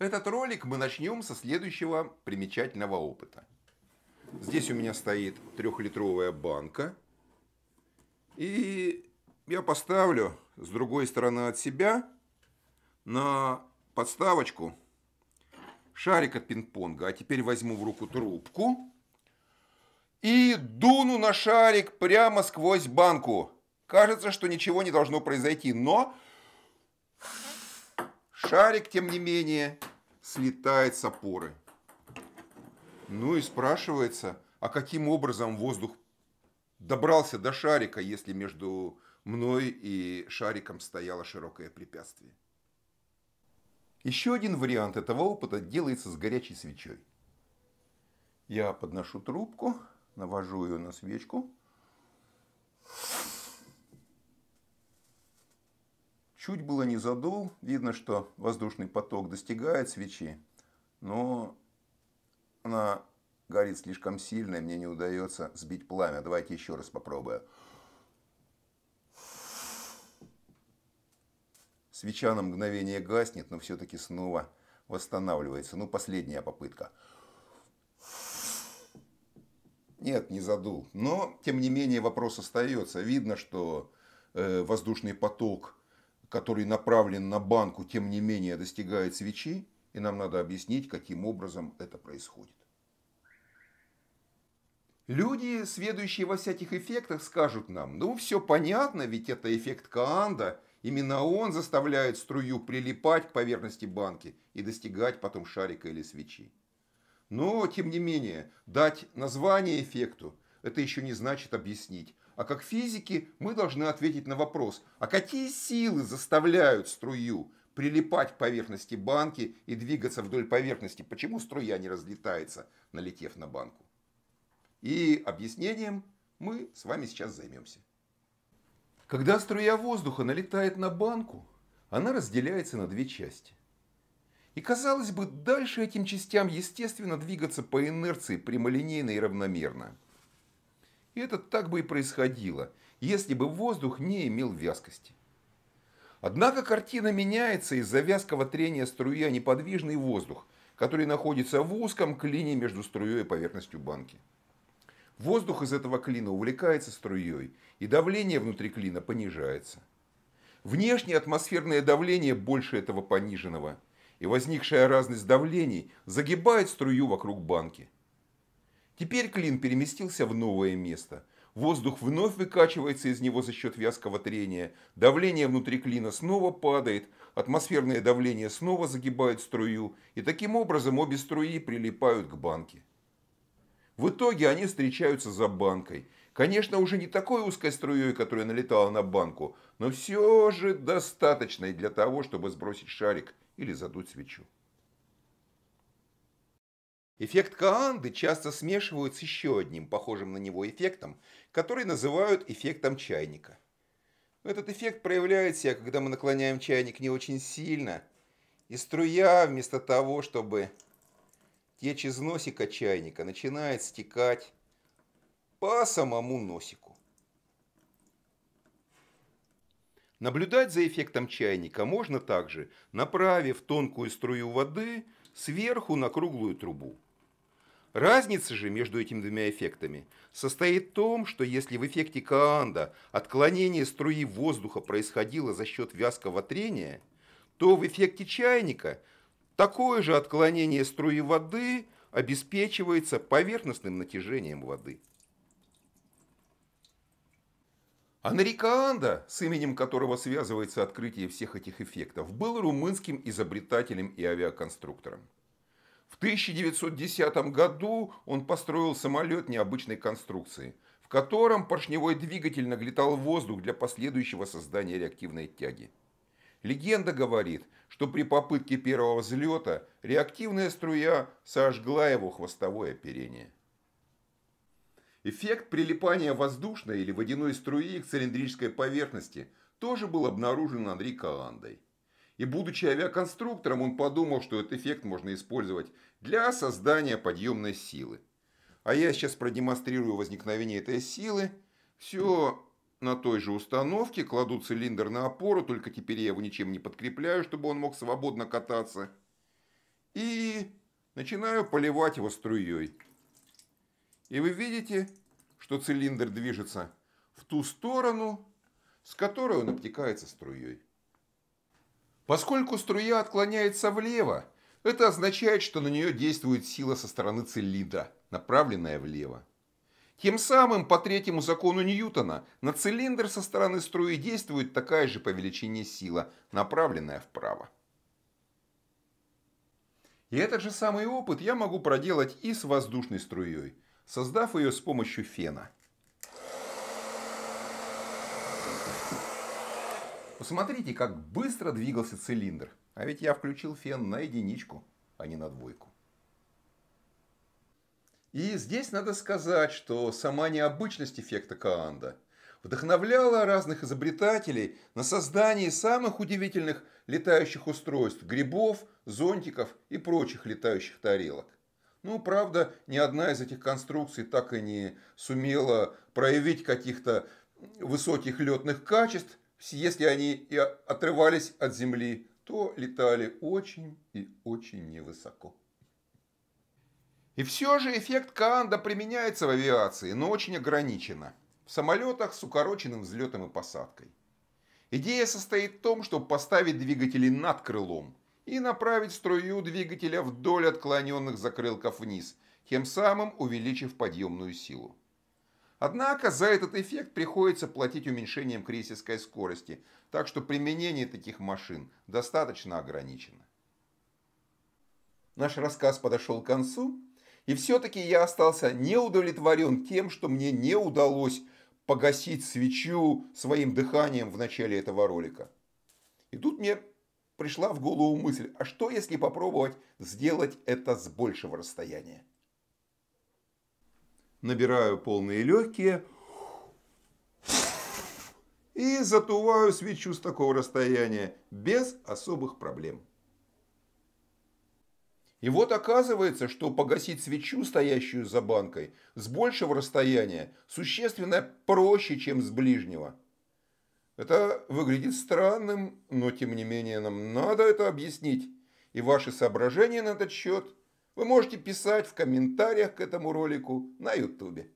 Этот ролик мы начнем со следующего примечательного опыта. Здесь у меня стоит трехлитровая банка. И я поставлю с другой стороны от себя на подставочку шарик от пинг-понга. А теперь возьму в руку трубку и дуну на шарик прямо сквозь банку. Кажется, что ничего не должно произойти, но шарик, тем не менее, слетает с опоры. Ну и спрашивается, а каким образом воздух добрался до шарика, если между мной и шариком стояло широкое препятствие. Еще один вариант этого опыта делается с горячей свечой. Я подношу трубку, навожу ее на свечку, Чуть было не задул, видно, что воздушный поток достигает свечи, но она горит слишком сильно, и мне не удается сбить пламя. Давайте еще раз попробую. Свеча на мгновение гаснет, но все-таки снова восстанавливается. Ну, последняя попытка. Нет, не задул. Но, тем не менее, вопрос остается. Видно, что э, воздушный поток который направлен на банку, тем не менее достигает свечи, и нам надо объяснить, каким образом это происходит. Люди, следующие во всяких эффектах, скажут нам, ну все понятно, ведь это эффект Каанда, именно он заставляет струю прилипать к поверхности банки и достигать потом шарика или свечи. Но, тем не менее, дать название эффекту, это еще не значит объяснить, а как физики мы должны ответить на вопрос, а какие силы заставляют струю прилипать к поверхности банки и двигаться вдоль поверхности? Почему струя не разлетается, налетев на банку? И объяснением мы с вами сейчас займемся. Когда струя воздуха налетает на банку, она разделяется на две части. И казалось бы, дальше этим частям естественно двигаться по инерции прямолинейно и равномерно – это так бы и происходило, если бы воздух не имел вязкости. Однако картина меняется из-за вязкого трения струи о неподвижный воздух, который находится в узком клине между струей и поверхностью банки. Воздух из этого клина увлекается струей, и давление внутри клина понижается. Внешнее атмосферное давление больше этого пониженного, и возникшая разность давлений загибает струю вокруг банки – Теперь клин переместился в новое место. Воздух вновь выкачивается из него за счет вязкого трения, давление внутри клина снова падает, атмосферное давление снова загибает струю, и таким образом обе струи прилипают к банке. В итоге они встречаются за банкой. Конечно, уже не такой узкой струей, которая налетала на банку, но все же достаточной для того, чтобы сбросить шарик или задуть свечу. Эффект Каанды часто смешивают с еще одним похожим на него эффектом, который называют эффектом чайника. Этот эффект проявляет себя, когда мы наклоняем чайник не очень сильно, и струя вместо того, чтобы течь из носика чайника, начинает стекать по самому носику. Наблюдать за эффектом чайника можно также, направив тонкую струю воды сверху на круглую трубу. Разница же между этими двумя эффектами состоит в том, что если в эффекте Каанда отклонение струи воздуха происходило за счет вязкого трения, то в эффекте чайника такое же отклонение струи воды обеспечивается поверхностным натяжением воды. Анри Каанда, с именем которого связывается открытие всех этих эффектов, был румынским изобретателем и авиаконструктором. В 1910 году он построил самолет необычной конструкции, в котором поршневой двигатель нагнетал воздух для последующего создания реактивной тяги. Легенда говорит, что при попытке первого взлета реактивная струя сожгла его хвостовое оперение. Эффект прилипания воздушной или водяной струи к цилиндрической поверхности тоже был обнаружен Андрей Каландой. И будучи авиаконструктором, он подумал, что этот эффект можно использовать для создания подъемной силы. А я сейчас продемонстрирую возникновение этой силы. Все на той же установке, кладу цилиндр на опору, только теперь я его ничем не подкрепляю, чтобы он мог свободно кататься. И начинаю поливать его струей. И вы видите, что цилиндр движется в ту сторону, с которой он обтекается струей. Поскольку струя отклоняется влево, это означает, что на нее действует сила со стороны цилиндра, направленная влево. Тем самым, по третьему закону Ньютона, на цилиндр со стороны струи действует такая же по величине сила, направленная вправо. И этот же самый опыт я могу проделать и с воздушной струей, создав ее с помощью фена. Посмотрите, как быстро двигался цилиндр. А ведь я включил фен на единичку, а не на двойку. И здесь надо сказать, что сама необычность эффекта Каанда вдохновляла разных изобретателей на создание самых удивительных летающих устройств – грибов, зонтиков и прочих летающих тарелок. Ну, правда, ни одна из этих конструкций так и не сумела проявить каких-то высоких летных качеств, если они и отрывались от земли, то летали очень и очень невысоко. И все же эффект Каанда применяется в авиации, но очень ограниченно. В самолетах с укороченным взлетом и посадкой. Идея состоит в том, чтобы поставить двигатели над крылом и направить струю двигателя вдоль отклоненных закрылков вниз, тем самым увеличив подъемную силу. Однако за этот эффект приходится платить уменьшением крейсерской скорости, так что применение таких машин достаточно ограничено. Наш рассказ подошел к концу, и все-таки я остался неудовлетворен тем, что мне не удалось погасить свечу своим дыханием в начале этого ролика. И тут мне пришла в голову мысль, а что если попробовать сделать это с большего расстояния? набираю полные легкие и затуваю свечу с такого расстояния без особых проблем. И вот оказывается, что погасить свечу, стоящую за банкой, с большего расстояния существенно проще, чем с ближнего. Это выглядит странным, но тем не менее нам надо это объяснить. И ваши соображения на этот счет – вы можете писать в комментариях к этому ролику на YouTube.